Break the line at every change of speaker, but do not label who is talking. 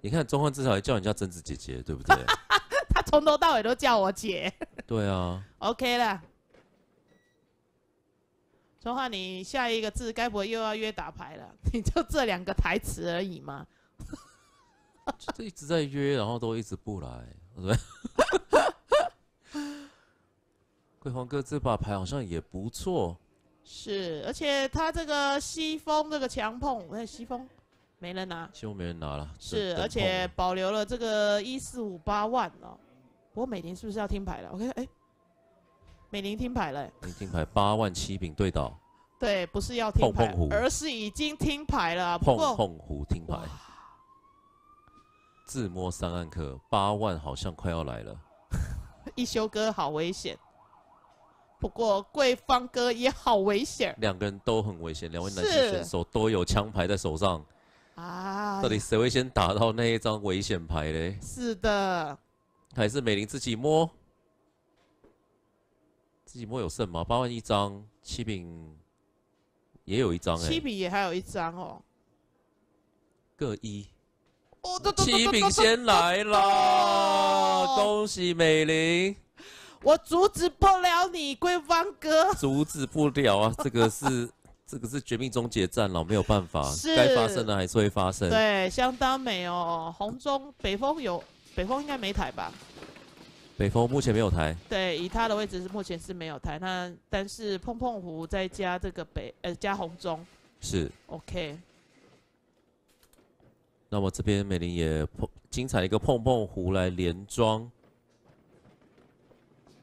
你看，中汉至少也叫你叫贞子姐姐，对不对？
他从头到尾都叫我姐。对啊。OK 了。中汉，你下一个字该不会又要约打牌了？你就这两个台词而已吗？
就一直在约，然后都一直不来。对。桂芳哥，这把牌好像也不错。
是，而且他这个西风，这个强碰，哎，西风。没人拿，
几乎没人拿了。是，而且
保留了这个一四五八万哦。我美玲是不是要听牌了？我看，哎，美玲听牌了。
美玲听牌，八万七饼对倒。
对，不是要听牌，而是已经听牌了。碰
碰胡听牌，自摸三暗刻，八万好像快要来了。
一休哥好危险，不过桂芳哥也好危险。
两个人都很危险，两位男性选手都有枪牌在手上。
啊！到底
谁会先打到那一张危险牌嘞？是
的，
还是美玲自己摸？自己摸有剩吗？八万一张，七饼也有一张哎，七
饼也还有一张哦，
各一。哦，七饼先来
了，恭喜
美玲！
我阻止不了你，桂芳哥，
阻止不了啊，这个是。这个是绝命终结战了，没有办法，该发生的还是会发生。
对，相当美哦，红中北风有，北风应该没台吧？
北风目前没有台。
对，以他的位置是目前是没有台。那但是碰碰胡再加这个北呃加红中，是 OK。
那么这边美玲也碰，精彩一个碰碰胡来连庄。